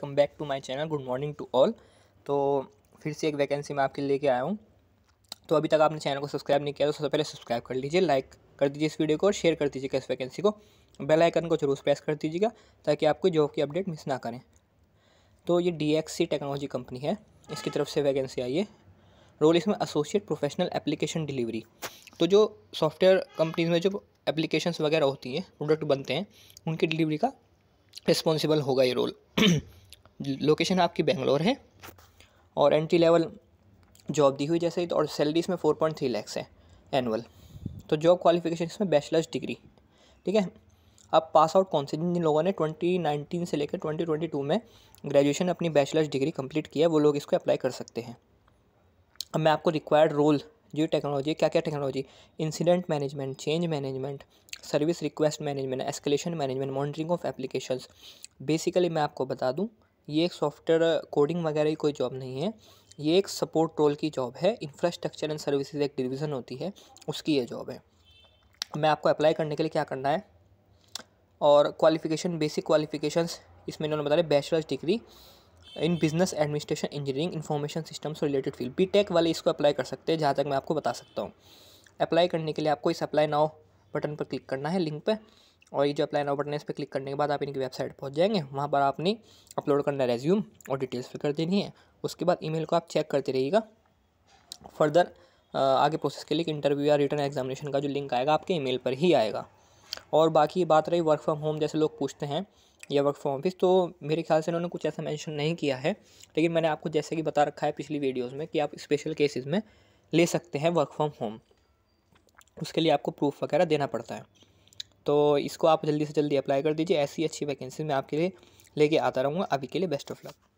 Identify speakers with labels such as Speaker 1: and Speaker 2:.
Speaker 1: welcome back to my channel good morning to all तो फिर से एक वैकेंसी मैं आपके लेके आया हूँ तो अभी तक आपने चैनल को सब्सक्राइब नहीं किया तो सबसे पहले सब्सक्राइब कर लीजिए लाइक कर दीजिए इस वीडियो को और शेयर कर दीजिएगा इस वैकेंसी को बेल आइकन को जरूर प्रेस कर दीजिएगा ताकि आपको जॉब की अपडेट मिस ना करें तो ये डी टेक्नोलॉजी कंपनी है इसकी तरफ से वैकेंसी आई है रोल इसमें एसोसिएट प्रोफेशनल एप्लीकेशन डिलीवरी तो जो सॉफ्टवेयर कंपनीज में जो एप्लीकेशंस वगैरह होती हैं प्रोडक्ट बनते हैं उनकी डिलीवरी का रिस्पॉन्सिबल होगा ये रोल लोकेशन आपकी बेंगलोर है और एंट्री लेवल जॉब दी हुई जैसे तो, और सैलरी इसमें फोर पॉइंट थ्री लैक्स है एनुअल तो जॉब क्वालिफिकेशन इसमें बैचलर्स डिग्री ठीक है अब पास आउट कौन से जिन जिन लोगों ने 2019 से लेकर 2022 में ग्रेजुएशन अपनी बैचलर्स डिग्री कंप्लीट किया वो लोग इसको अप्लाई कर सकते हैं अब मैं आपको रिक्वायर्ड रोल जो टेक्नोलॉजी क्या क्या technology incident management change management service request management escalation management monitoring of application basically मैं आपको बता दूँ ये एक सॉफ्टवेयर कोडिंग वगैरह की कोई जॉब नहीं है ये एक सपोर्ट रोल की जॉब है इंफ्रास्ट्रक्चर एंड सर्विसेज एक डिवीज़न होती है उसकी ये जॉब है मैं आपको अप्लाई करने के लिए क्या करना है और क्वालिफिकेशन बेसिक क्वालिफिकेशन इसमें इन्होंने बताया bachelors degree in business administration engineering information system से रिलेटेड फील्ड बी टेक वाले इसको अप्लाई कर सकते हैं जहाँ तक मैं आपको बता सकता हूँ अप्लाई करने के लिए आपको इस अप्लाई नाउ बटन पर क्लिक करना है लिंक पर और ये जो अप्लाई नाउ बटन है इस पर क्लिक करने के बाद आप इनकी वेबसाइट पहुँच जाएंगे वहाँ पर आपने अपलोड करना रेज्यूम और डिटेल्स फिल कर देनी है उसके बाद ईमेल को आप चेक करते रहिएगा फर्दर आगे प्रोसेस के लिए इंटरव्यू या रिटर्न एग्जामिनेशन का जो लिंक आएगा आपके ई पर ही आएगा और बाकी बात रही वर्क फ्रॉम होम जैसे लोग पूछते हैं या वर्क फ्रॉम ऑफिस तो मेरे ख्याल से इन्होंने कुछ ऐसा मेंशन नहीं किया है लेकिन मैंने आपको जैसे कि बता रखा है पिछली वीडियोस में कि आप स्पेशल केसेस में ले सकते हैं वर्क फ्रॉम होम उसके लिए आपको प्रूफ वगैरह देना पड़ता है तो इसको आप जल्दी से जल्दी अप्लाई कर दीजिए ऐसी अच्छी वैकेंसी मैं आपके लिए लेके आता रहूँगा अभी के लिए बेस्ट ऑफ लक